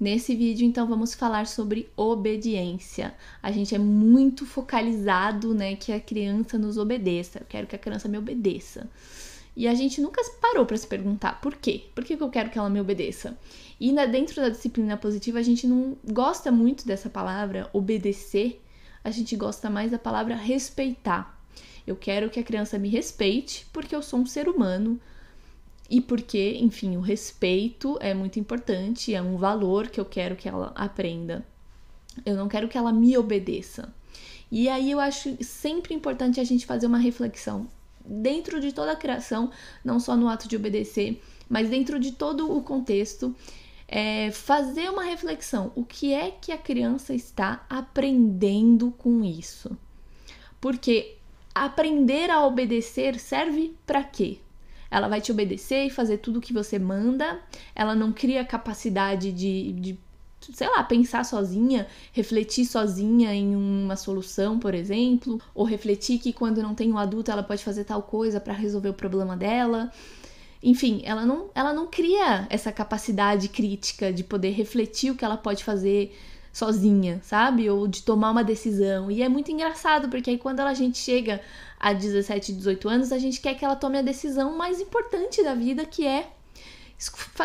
Nesse vídeo, então, vamos falar sobre obediência. A gente é muito focalizado, né, que a criança nos obedeça. Eu quero que a criança me obedeça. E a gente nunca parou para se perguntar por quê? Por que eu quero que ela me obedeça? E dentro da disciplina positiva, a gente não gosta muito dessa palavra obedecer, a gente gosta mais da palavra respeitar. Eu quero que a criança me respeite porque eu sou um ser humano, e porque, enfim, o respeito é muito importante, é um valor que eu quero que ela aprenda. Eu não quero que ela me obedeça. E aí eu acho sempre importante a gente fazer uma reflexão dentro de toda a criação, não só no ato de obedecer, mas dentro de todo o contexto, é fazer uma reflexão: o que é que a criança está aprendendo com isso? Porque aprender a obedecer serve para quê? Ela vai te obedecer e fazer tudo o que você manda. Ela não cria capacidade de, de sei lá, pensar sozinha, refletir sozinha em uma solução, por exemplo, ou refletir que quando não tem um adulto ela pode fazer tal coisa para resolver o problema dela. Enfim, ela não, ela não cria essa capacidade crítica de poder refletir o que ela pode fazer, sozinha, sabe? Ou de tomar uma decisão. E é muito engraçado, porque aí quando a gente chega a 17, 18 anos, a gente quer que ela tome a decisão mais importante da vida, que é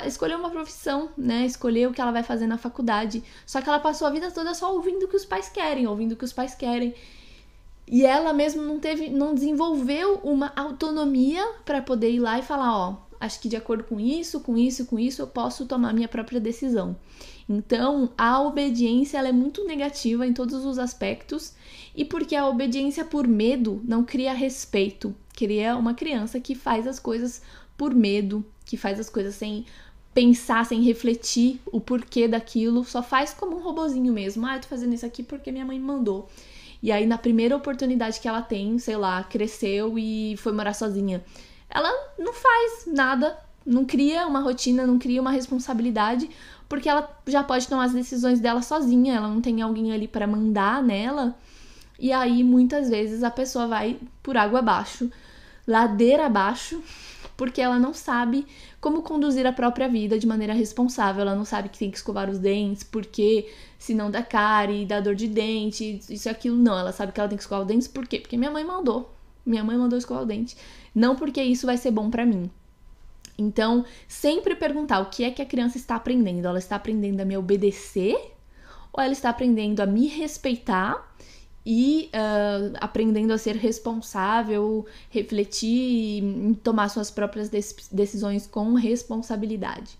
escolher uma profissão, né? Escolher o que ela vai fazer na faculdade. Só que ela passou a vida toda só ouvindo o que os pais querem, ouvindo o que os pais querem. E ela mesmo não teve, não desenvolveu uma autonomia para poder ir lá e falar, ó, acho que de acordo com isso, com isso, com isso, eu posso tomar minha própria decisão. Então, a obediência ela é muito negativa em todos os aspectos, e porque a obediência por medo não cria respeito, cria uma criança que faz as coisas por medo, que faz as coisas sem pensar, sem refletir o porquê daquilo, só faz como um robozinho mesmo. Ah, eu tô fazendo isso aqui porque minha mãe mandou. E aí, na primeira oportunidade que ela tem, sei lá, cresceu e foi morar sozinha. Ela não faz nada, não cria uma rotina, não cria uma responsabilidade, porque ela já pode tomar as decisões dela sozinha, ela não tem alguém ali para mandar nela. E aí muitas vezes a pessoa vai por água abaixo, ladeira abaixo, porque ela não sabe como conduzir a própria vida de maneira responsável. Ela não sabe que tem que escovar os dentes, porque senão dá cárie, dá dor de dente, isso e aquilo. Não, ela sabe que ela tem que escovar os dentes, por quê? Porque minha mãe mandou. Minha mãe mandou escovar o dente. Não porque isso vai ser bom para mim. Então, sempre perguntar o que é que a criança está aprendendo. Ela está aprendendo a me obedecer ou ela está aprendendo a me respeitar e uh, aprendendo a ser responsável, refletir e tomar suas próprias decisões com responsabilidade.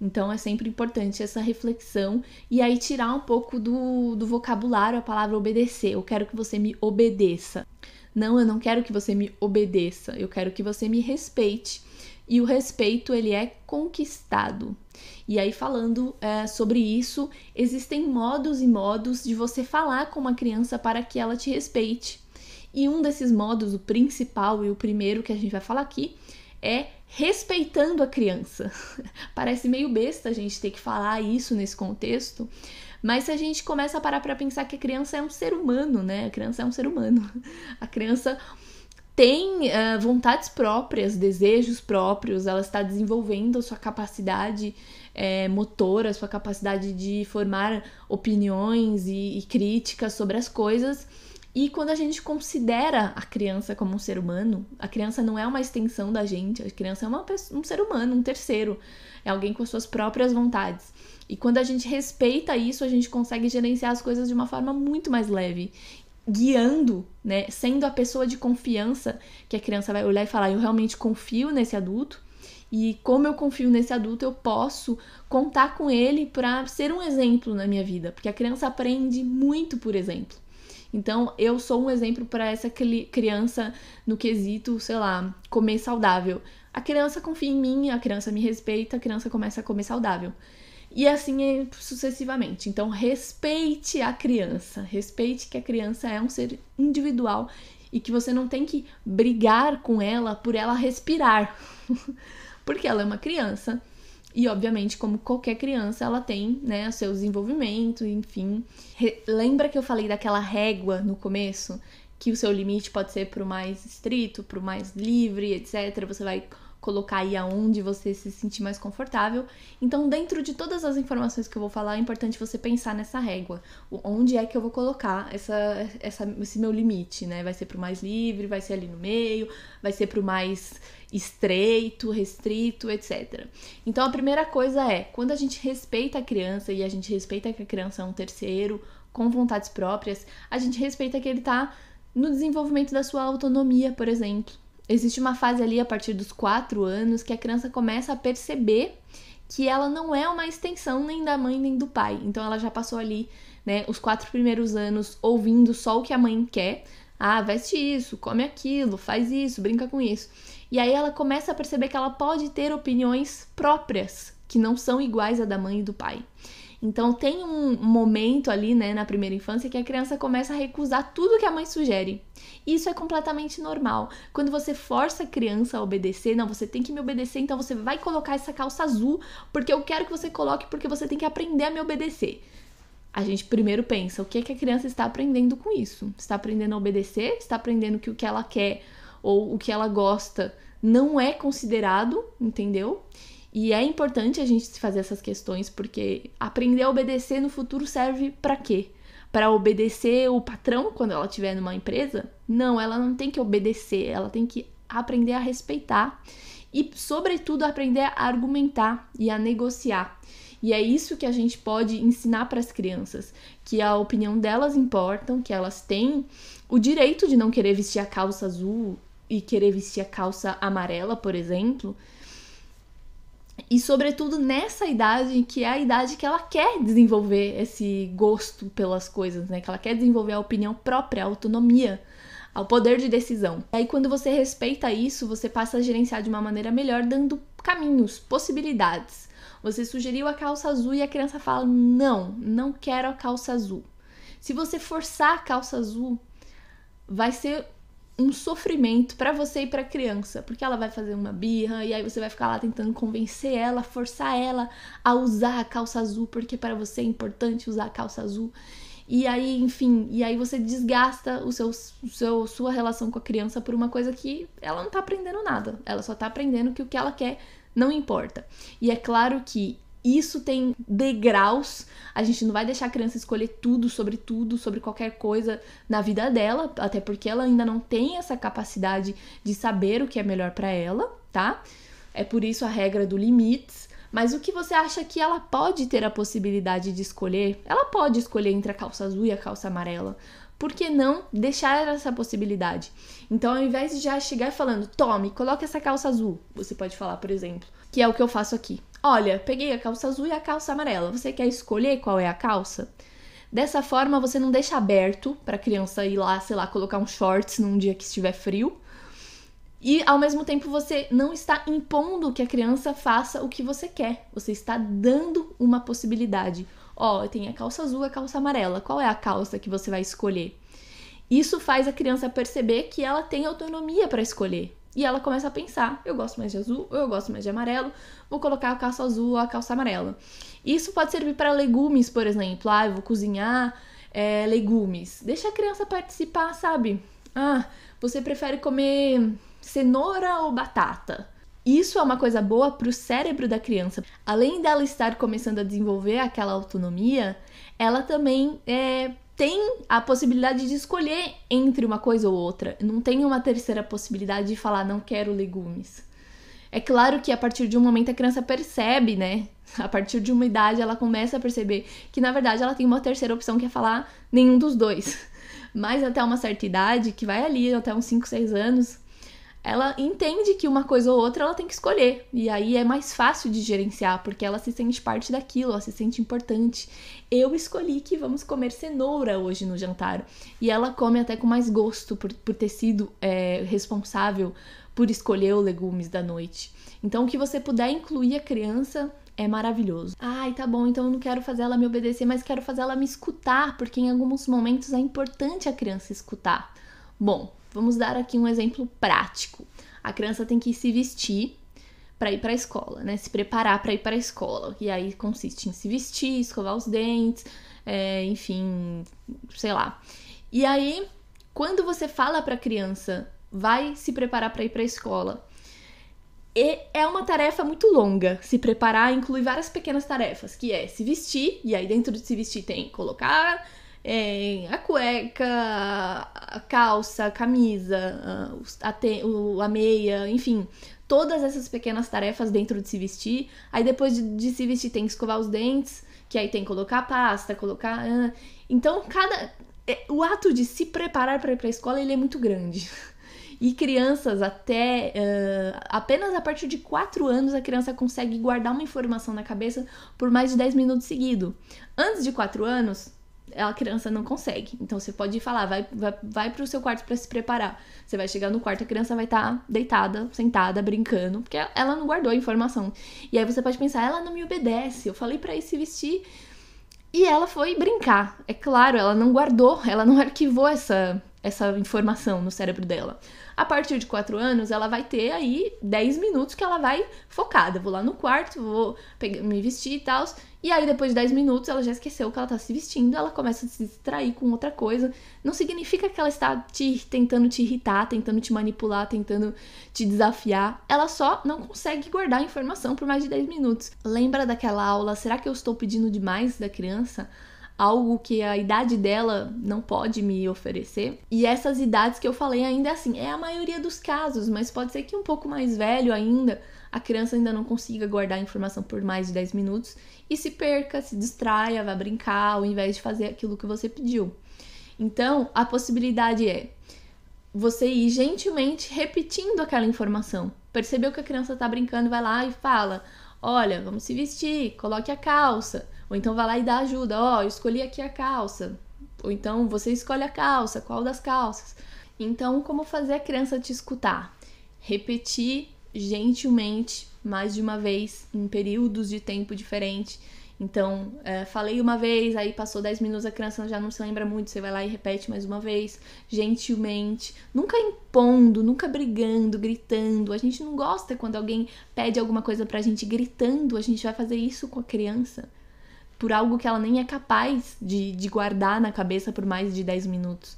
Então é sempre importante essa reflexão e aí tirar um pouco do, do vocabulário a palavra obedecer. Eu quero que você me obedeça. Não, eu não quero que você me obedeça. Eu quero que você me respeite e o respeito ele é conquistado. E aí, falando é, sobre isso, existem modos e modos de você falar com uma criança para que ela te respeite. E um desses modos, o principal e o primeiro que a gente vai falar aqui, é respeitando a criança. Parece meio besta a gente ter que falar isso nesse contexto, mas se a gente começa a parar para pensar que a criança é um ser humano, né? A criança é um ser humano. A criança tem uh, vontades próprias, desejos próprios, ela está desenvolvendo a sua capacidade é, motora, a sua capacidade de formar opiniões e, e críticas sobre as coisas. E quando a gente considera a criança como um ser humano, a criança não é uma extensão da gente, a criança é uma, um ser humano, um terceiro, é alguém com as suas próprias vontades. E quando a gente respeita isso, a gente consegue gerenciar as coisas de uma forma muito mais leve guiando, né, sendo a pessoa de confiança que a criança vai olhar e falar, eu realmente confio nesse adulto. E como eu confio nesse adulto, eu posso contar com ele para ser um exemplo na minha vida, porque a criança aprende muito por exemplo. Então, eu sou um exemplo para essa criança no quesito, sei lá, comer saudável. A criança confia em mim, a criança me respeita, a criança começa a comer saudável. E assim é sucessivamente. Então, respeite a criança, respeite que a criança é um ser individual e que você não tem que brigar com ela por ela respirar, porque ela é uma criança e, obviamente, como qualquer criança, ela tem né, o seu desenvolvimento, enfim. Re Lembra que eu falei daquela régua no começo? Que o seu limite pode ser pro mais estrito, pro mais livre, etc. Você vai colocar aí aonde você se sentir mais confortável. Então, dentro de todas as informações que eu vou falar, é importante você pensar nessa régua. Onde é que eu vou colocar essa, essa, esse meu limite, né? Vai ser pro mais livre, vai ser ali no meio, vai ser pro mais estreito, restrito, etc. Então, a primeira coisa é, quando a gente respeita a criança e a gente respeita que a criança é um terceiro, com vontades próprias, a gente respeita que ele tá no desenvolvimento da sua autonomia, por exemplo. Existe uma fase ali a partir dos quatro anos que a criança começa a perceber que ela não é uma extensão nem da mãe nem do pai. Então ela já passou ali, né, os quatro primeiros anos ouvindo só o que a mãe quer. Ah, veste isso, come aquilo, faz isso, brinca com isso. E aí ela começa a perceber que ela pode ter opiniões próprias, que não são iguais à da mãe e do pai. Então tem um momento ali, né, na primeira infância que a criança começa a recusar tudo que a mãe sugere. Isso é completamente normal. Quando você força a criança a obedecer, não, você tem que me obedecer, então você vai colocar essa calça azul porque eu quero que você coloque porque você tem que aprender a me obedecer. A gente primeiro pensa, o que é que a criança está aprendendo com isso? Está aprendendo a obedecer? Está aprendendo que o que ela quer ou o que ela gosta não é considerado, entendeu? E é importante a gente fazer essas questões porque aprender a obedecer no futuro serve para quê? Para obedecer o patrão quando ela estiver numa empresa? Não, ela não tem que obedecer, ela tem que aprender a respeitar e, sobretudo, aprender a argumentar e a negociar. E é isso que a gente pode ensinar para as crianças, que a opinião delas importa, que elas têm o direito de não querer vestir a calça azul e querer vestir a calça amarela, por exemplo, e, sobretudo, nessa idade, que é a idade que ela quer desenvolver esse gosto pelas coisas, né? Que ela quer desenvolver a opinião própria, a autonomia, ao poder de decisão. E aí, quando você respeita isso, você passa a gerenciar de uma maneira melhor, dando caminhos, possibilidades. Você sugeriu a calça azul e a criança fala: Não, não quero a calça azul. Se você forçar a calça azul, vai ser um sofrimento para você e para a criança, porque ela vai fazer uma birra e aí você vai ficar lá tentando convencer ela, forçar ela a usar a calça azul, porque para você é importante usar a calça azul. E aí, enfim, e aí você desgasta o seu, o seu sua relação com a criança por uma coisa que ela não tá aprendendo nada. Ela só tá aprendendo que o que ela quer não importa. E é claro que isso tem degraus. A gente não vai deixar a criança escolher tudo sobre tudo, sobre qualquer coisa na vida dela, até porque ela ainda não tem essa capacidade de saber o que é melhor para ela, tá? É por isso a regra do limites. Mas o que você acha que ela pode ter a possibilidade de escolher? Ela pode escolher entre a calça azul e a calça amarela. Por que não deixar essa possibilidade? Então, ao invés de já chegar falando, tome, coloque essa calça azul, você pode falar, por exemplo, que é o que eu faço aqui. Olha, peguei a calça azul e a calça amarela. Você quer escolher qual é a calça? Dessa forma, você não deixa aberto para a criança ir lá, sei lá, colocar um shorts num dia que estiver frio. E ao mesmo tempo, você não está impondo que a criança faça o que você quer. Você está dando uma possibilidade. Ó, oh, tem a calça azul, a calça amarela. Qual é a calça que você vai escolher? Isso faz a criança perceber que ela tem autonomia para escolher. E ela começa a pensar: eu gosto mais de azul, eu gosto mais de amarelo, vou colocar a calça azul ou a calça amarela. Isso pode servir para legumes, por exemplo. Ah, eu vou cozinhar é, legumes. Deixa a criança participar, sabe? Ah, você prefere comer cenoura ou batata? Isso é uma coisa boa para o cérebro da criança. Além dela estar começando a desenvolver aquela autonomia, ela também é, tem a possibilidade de escolher entre uma coisa ou outra. Não tem uma terceira possibilidade de falar não quero legumes. É claro que a partir de um momento a criança percebe, né? A partir de uma idade ela começa a perceber que na verdade ela tem uma terceira opção que é falar nenhum dos dois. Mas até uma certa idade, que vai ali até uns 5, 6 anos, ela entende que uma coisa ou outra ela tem que escolher. E aí é mais fácil de gerenciar, porque ela se sente parte daquilo, ela se sente importante. Eu escolhi que vamos comer cenoura hoje no jantar. E ela come até com mais gosto por, por ter sido é, responsável por escolher os legumes da noite. Então, o que você puder incluir a criança é maravilhoso. Ai, tá bom, então eu não quero fazer ela me obedecer, mas quero fazer ela me escutar, porque em alguns momentos é importante a criança escutar. Bom, Vamos dar aqui um exemplo prático. A criança tem que se vestir para ir para a escola, né? Se preparar para ir para a escola. E aí consiste em se vestir, escovar os dentes, é, enfim, sei lá. E aí, quando você fala para a criança, vai se preparar para ir para a escola. E é uma tarefa muito longa. Se preparar inclui várias pequenas tarefas, que é se vestir, e aí dentro de se vestir tem colocar é, a cueca, a calça, a camisa, a, te, a meia, enfim, todas essas pequenas tarefas dentro de se vestir. Aí depois de, de se vestir tem que escovar os dentes, que aí tem que colocar pasta, colocar. Então cada é, o ato de se preparar para ir para a escola ele é muito grande. E crianças até. Uh, apenas a partir de 4 anos a criança consegue guardar uma informação na cabeça por mais de 10 minutos seguido. Antes de 4 anos, a criança não consegue. Então você pode falar, vai, vai, vai pro seu quarto para se preparar. Você vai chegar no quarto, a criança vai estar tá deitada, sentada, brincando, porque ela não guardou a informação. E aí você pode pensar, ela não me obedece, eu falei para ir se vestir. E ela foi brincar. É claro, ela não guardou, ela não arquivou essa, essa informação no cérebro dela. A partir de 4 anos, ela vai ter aí 10 minutos que ela vai focada. Vou lá no quarto, vou pegar, me vestir e tal. E aí, depois de 10 minutos, ela já esqueceu que ela tá se vestindo, ela começa a se distrair com outra coisa. Não significa que ela está te, tentando te irritar, tentando te manipular, tentando te desafiar. Ela só não consegue guardar a informação por mais de 10 minutos. Lembra daquela aula? Será que eu estou pedindo demais da criança? algo que a idade dela não pode me oferecer. E essas idades que eu falei ainda é assim, é a maioria dos casos, mas pode ser que um pouco mais velho ainda a criança ainda não consiga guardar a informação por mais de 10 minutos e se perca, se distraia, vá brincar, ao invés de fazer aquilo que você pediu. Então, a possibilidade é você ir gentilmente repetindo aquela informação. Percebeu que a criança está brincando, vai lá e fala: Olha, vamos se vestir, coloque a calça. Ou então vai lá e dá ajuda, ó, oh, eu escolhi aqui a calça. Ou então você escolhe a calça, qual das calças. Então, como fazer a criança te escutar? Repetir gentilmente mais de uma vez em períodos de tempo diferente. Então, é, falei uma vez, aí passou 10 minutos, a criança já não se lembra muito, você vai lá e repete mais uma vez, gentilmente, nunca impondo, nunca brigando, gritando. A gente não gosta quando alguém pede alguma coisa pra gente gritando, a gente vai fazer isso com a criança por algo que ela nem é capaz de, de guardar na cabeça por mais de 10 minutos.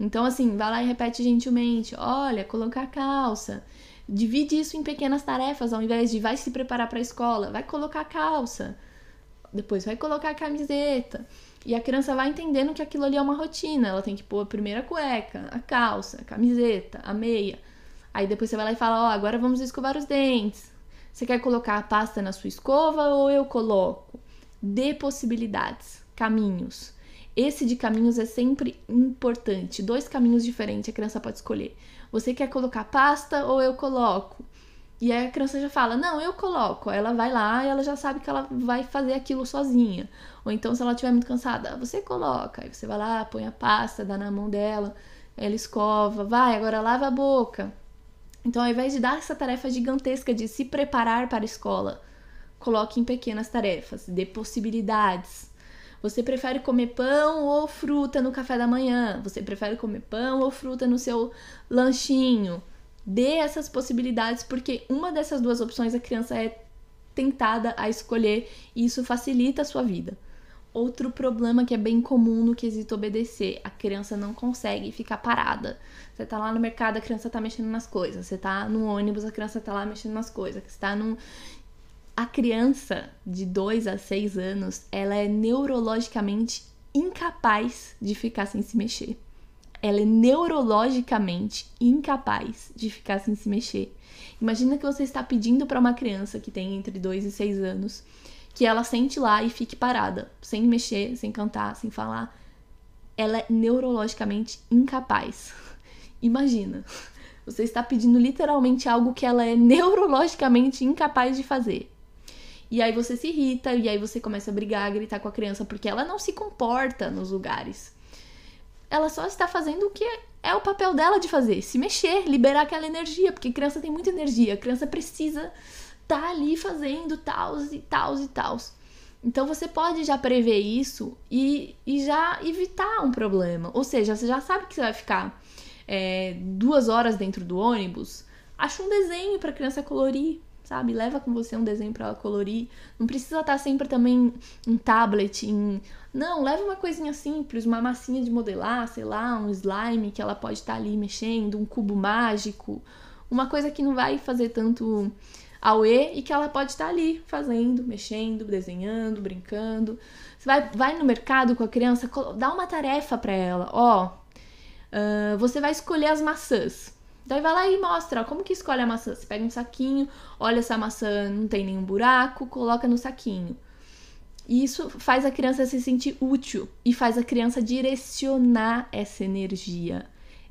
Então, assim, vai lá e repete gentilmente: olha, colocar calça. Divide isso em pequenas tarefas, ao invés de vai se preparar para a escola, vai colocar a calça. Depois vai colocar a camiseta. E a criança vai entendendo que aquilo ali é uma rotina. Ela tem que pôr a primeira cueca, a calça, a camiseta, a meia. Aí depois você vai lá e fala: Ó, oh, agora vamos escovar os dentes. Você quer colocar a pasta na sua escova ou eu coloco? Dê possibilidades, caminhos. Esse de caminhos é sempre importante. Dois caminhos diferentes a criança pode escolher. Você quer colocar pasta ou eu coloco? E aí a criança já fala: Não, eu coloco. Ela vai lá e ela já sabe que ela vai fazer aquilo sozinha. Ou então, se ela estiver muito cansada, você coloca. Aí você vai lá, põe a pasta, dá na mão dela, ela escova, vai, agora lava a boca. Então, ao invés de dar essa tarefa gigantesca de se preparar para a escola, Coloque em pequenas tarefas, dê possibilidades. Você prefere comer pão ou fruta no café da manhã? Você prefere comer pão ou fruta no seu lanchinho? Dê essas possibilidades, porque uma dessas duas opções a criança é tentada a escolher e isso facilita a sua vida. Outro problema que é bem comum no quesito obedecer, a criança não consegue ficar parada. Você tá lá no mercado, a criança tá mexendo nas coisas. Você tá no ônibus, a criança tá lá mexendo nas coisas. Você tá num a criança de 2 a 6 anos, ela é neurologicamente incapaz de ficar sem se mexer. Ela é neurologicamente incapaz de ficar sem se mexer. Imagina que você está pedindo para uma criança que tem entre 2 e 6 anos que ela sente lá e fique parada, sem mexer, sem cantar, sem falar. Ela é neurologicamente incapaz. Imagina. Você está pedindo literalmente algo que ela é neurologicamente incapaz de fazer. E aí você se irrita, e aí você começa a brigar, a gritar com a criança, porque ela não se comporta nos lugares. Ela só está fazendo o que é o papel dela de fazer: se mexer, liberar aquela energia, porque criança tem muita energia, criança precisa estar tá ali fazendo tals e tals e tals. Então você pode já prever isso e, e já evitar um problema. Ou seja, você já sabe que você vai ficar é, duas horas dentro do ônibus. Acha um desenho para criança colorir sabe? Leva com você um desenho para ela colorir. Não precisa estar tá sempre também um tablet, em não, leva uma coisinha simples, uma massinha de modelar, sei lá, um slime que ela pode estar tá ali mexendo, um cubo mágico, uma coisa que não vai fazer tanto ao e que ela pode estar tá ali fazendo, mexendo, desenhando, brincando. Você vai, vai no mercado com a criança, dá uma tarefa para ela, ó, uh, você vai escolher as maçãs. Então vai lá e mostra, ó, como que escolhe a maçã. Você pega um saquinho, olha se a maçã não tem nenhum buraco, coloca no saquinho. E isso faz a criança se sentir útil e faz a criança direcionar essa energia.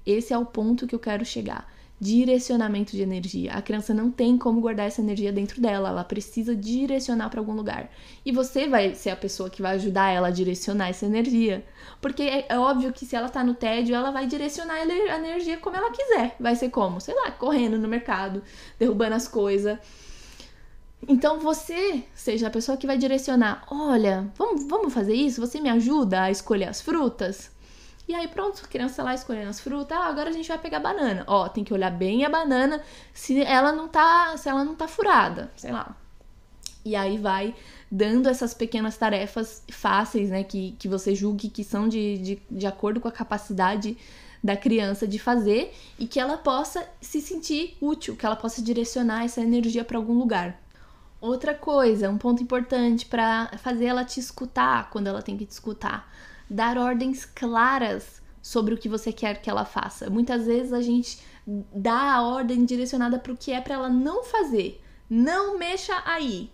Esse é o ponto que eu quero chegar direcionamento de energia. A criança não tem como guardar essa energia dentro dela, ela precisa direcionar para algum lugar. E você vai ser a pessoa que vai ajudar ela a direcionar essa energia. Porque é, é óbvio que se ela tá no tédio, ela vai direcionar a energia como ela quiser. Vai ser como? Sei lá, correndo no mercado, derrubando as coisas. Então você seja a pessoa que vai direcionar: olha, vamos, vamos fazer isso? Você me ajuda a escolher as frutas? E aí pronto, a criança lá escolhendo as frutas, ah, agora a gente vai pegar banana. Ó, tem que olhar bem a banana se ela não tá, se ela não tá furada, sei lá. E aí vai dando essas pequenas tarefas fáceis, né, que, que você julgue que são de, de, de acordo com a capacidade da criança de fazer e que ela possa se sentir útil, que ela possa direcionar essa energia para algum lugar. Outra coisa, um ponto importante para fazer ela te escutar quando ela tem que te escutar dar ordens claras sobre o que você quer que ela faça. Muitas vezes a gente dá a ordem direcionada para o que é para ela não fazer. Não mexa aí.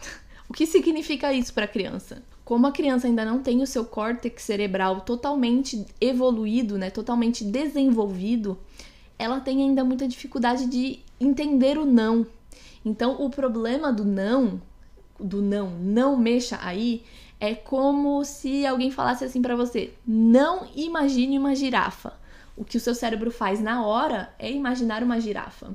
o que significa isso para a criança? Como a criança ainda não tem o seu córtex cerebral totalmente evoluído, né, totalmente desenvolvido, ela tem ainda muita dificuldade de entender o não. Então, o problema do não, do não, não mexa aí, é como se alguém falasse assim para você: não imagine uma girafa. O que o seu cérebro faz na hora é imaginar uma girafa.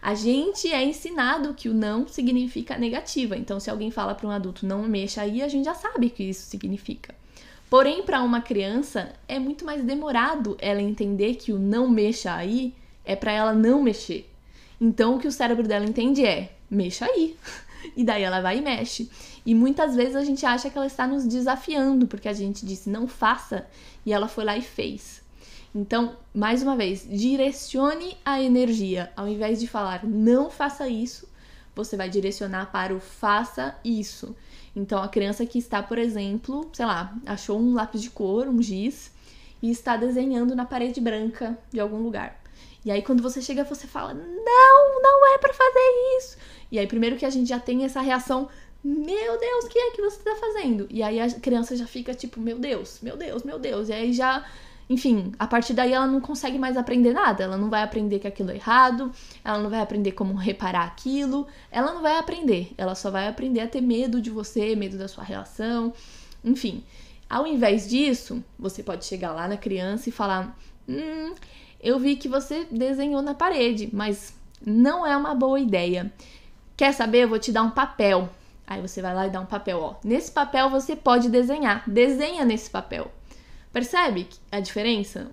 A gente é ensinado que o não significa negativa. Então, se alguém fala para um adulto não mexa aí, a gente já sabe o que isso significa. Porém, para uma criança, é muito mais demorado ela entender que o não mexa aí é para ela não mexer. Então, o que o cérebro dela entende é: mexa aí. E daí ela vai e mexe. E muitas vezes a gente acha que ela está nos desafiando, porque a gente disse não faça e ela foi lá e fez. Então, mais uma vez, direcione a energia. Ao invés de falar não faça isso, você vai direcionar para o faça isso. Então, a criança que está, por exemplo, sei lá, achou um lápis de cor, um giz, e está desenhando na parede branca de algum lugar. E aí, quando você chega, você fala: Não, não é para fazer isso. E aí, primeiro que a gente já tem essa reação: meu Deus, o que é que você tá fazendo? E aí a criança já fica tipo, meu Deus, meu Deus, meu Deus. E aí já enfim, a partir daí ela não consegue mais aprender nada. Ela não vai aprender que aquilo é errado, ela não vai aprender como reparar aquilo, ela não vai aprender. Ela só vai aprender a ter medo de você, medo da sua relação, enfim. Ao invés disso, você pode chegar lá na criança e falar: Hum, eu vi que você desenhou na parede, mas não é uma boa ideia. Quer saber? Eu vou te dar um papel. Aí você vai lá e dá um papel, ó. Nesse papel você pode desenhar. Desenha nesse papel. Percebe a diferença?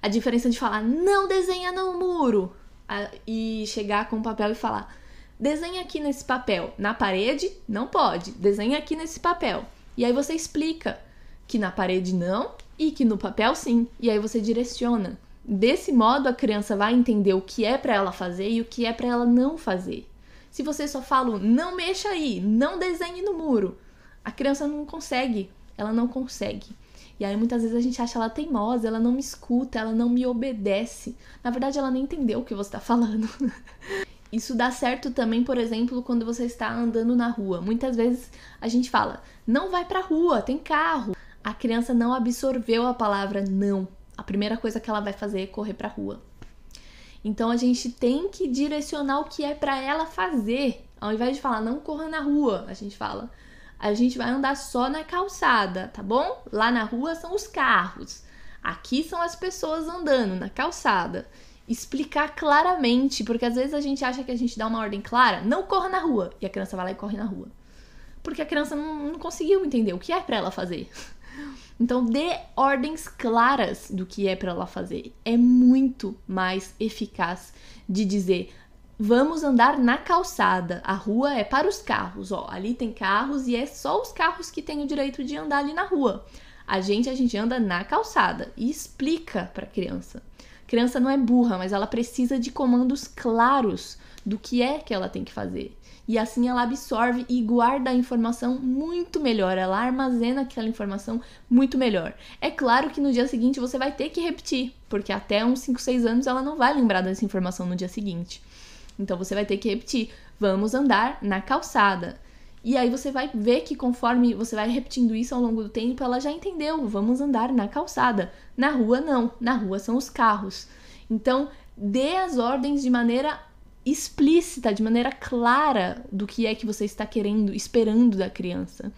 A diferença de falar não desenha no muro e chegar com o papel e falar desenha aqui nesse papel. Na parede não pode. Desenha aqui nesse papel. E aí você explica que na parede não e que no papel sim. E aí você direciona. Desse modo a criança vai entender o que é para ela fazer e o que é para ela não fazer. Se você só fala não mexa aí, não desenhe no muro, a criança não consegue, ela não consegue. E aí muitas vezes a gente acha ela teimosa, ela não me escuta, ela não me obedece. Na verdade, ela nem entendeu o que você está falando. Isso dá certo também, por exemplo, quando você está andando na rua. Muitas vezes a gente fala: "Não vai pra rua, tem carro". A criança não absorveu a palavra não. A primeira coisa que ela vai fazer é correr pra rua. Então a gente tem que direcionar o que é para ela fazer. Ao invés de falar não corra na rua, a gente fala a gente vai andar só na calçada, tá bom? Lá na rua são os carros. Aqui são as pessoas andando na calçada. Explicar claramente, porque às vezes a gente acha que a gente dá uma ordem clara, não corra na rua, e a criança vai lá e corre na rua. Porque a criança não, não conseguiu entender o que é para ela fazer. Então dê ordens claras do que é para ela fazer. É muito mais eficaz de dizer vamos andar na calçada. A rua é para os carros, ó. Ali tem carros e é só os carros que têm o direito de andar ali na rua. A gente a gente anda na calçada e explica para a criança. Criança não é burra, mas ela precisa de comandos claros do que é que ela tem que fazer. E assim ela absorve e guarda a informação muito melhor, ela armazena aquela informação muito melhor. É claro que no dia seguinte você vai ter que repetir, porque até uns 5, 6 anos ela não vai lembrar dessa informação no dia seguinte. Então você vai ter que repetir: vamos andar na calçada. E aí você vai ver que conforme você vai repetindo isso ao longo do tempo, ela já entendeu: vamos andar na calçada. Na rua não, na rua são os carros. Então, dê as ordens de maneira explícita, de maneira clara, do que é que você está querendo, esperando da criança.